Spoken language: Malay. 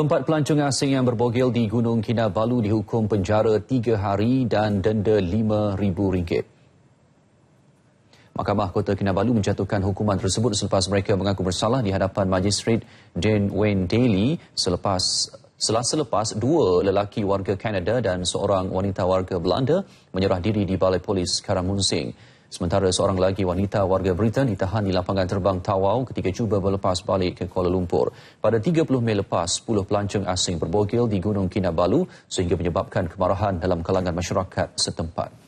Empat pelancong asing yang berbogil di Gunung Kinabalu dihukum penjara tiga hari dan denda lima ribu ringgit. Mahkamah Kota Kinabalu menjatuhkan hukuman tersebut selepas mereka mengaku bersalah di hadapan Majistret Dan Wayne Daly selepas selasa lepas dua lelaki warga Kanada dan seorang wanita warga Belanda menyerah diri di Balai Polis Karamunsing. Sementara seorang lagi wanita warga Britain ditahan di lapangan terbang Tawau ketika cuba berlepas balik ke Kuala Lumpur. Pada 30 Mei lepas, 10 pelancong asing berbogil di Gunung Kinabalu sehingga menyebabkan kemarahan dalam kalangan masyarakat setempat.